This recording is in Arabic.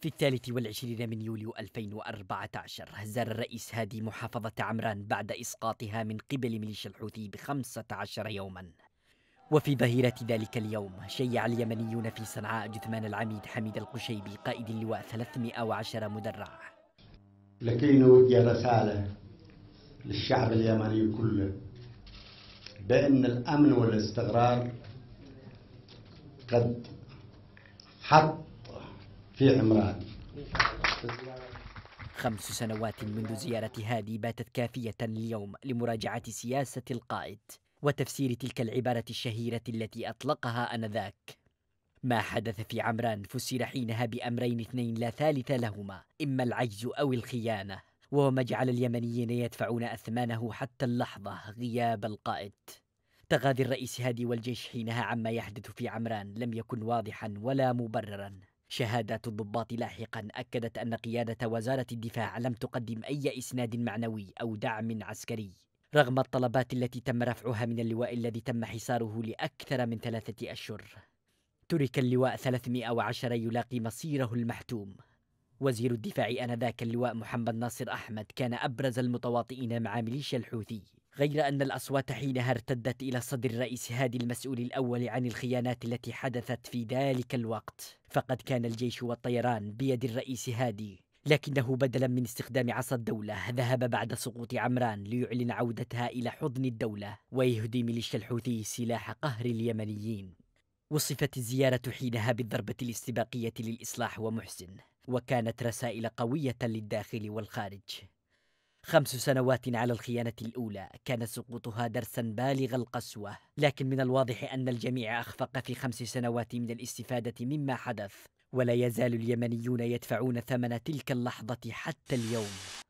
في الثالث والعشرين من يوليو 2014 زار الرئيس هادي محافظة عمران بعد إسقاطها من قبل ميليشيا الحوثي بخمسة عشر يوماً وفي ظهيرة ذلك اليوم شيع اليمنيون في صنعاء جثمان العميد حميد القشيبي قائد اللواء 310 مدرع لكي نوجه رسالة للشعب اليمني كله بأن الأمن والاستقرار قد حط في عمران خمس سنوات منذ زيارة هادي باتت كافية اليوم لمراجعة سياسة القائد وتفسير تلك العبارة الشهيرة التي أطلقها آنذاك ما حدث في عمران فسر حينها بأمرين اثنين لا ثالث لهما إما العجز أو الخيانة وهو ما جعل اليمنيين يدفعون أثمانه حتى اللحظة غياب القائد تغاضي الرئيس هادي والجيش حينها عما يحدث في عمران لم يكن واضحا ولا مبررا شهادات الضباط لاحقا اكدت ان قياده وزاره الدفاع لم تقدم اي اسناد معنوي او دعم عسكري رغم الطلبات التي تم رفعها من اللواء الذي تم حصاره لاكثر من ثلاثه اشهر ترك اللواء 310 يلاقي مصيره المحتوم وزير الدفاع انذاك اللواء محمد ناصر احمد كان ابرز المتواطئين مع ميليشيا الحوثي غير أن الأصوات حينها ارتدت إلى صدر الرئيس هادي المسؤول الأول عن الخيانات التي حدثت في ذلك الوقت فقد كان الجيش والطيران بيد الرئيس هادي لكنه بدلا من استخدام عصا الدولة ذهب بعد سقوط عمران ليعلن عودتها إلى حضن الدولة ويهدي ميليشيا الحوثي سلاح قهر اليمنيين وصفت الزيارة حينها بالضربة الاستباقية للإصلاح ومحسن وكانت رسائل قوية للداخل والخارج خمس سنوات على الخيانة الأولى كان سقوطها درسا بالغ القسوة لكن من الواضح أن الجميع أخفق في خمس سنوات من الاستفادة مما حدث ولا يزال اليمنيون يدفعون ثمن تلك اللحظة حتى اليوم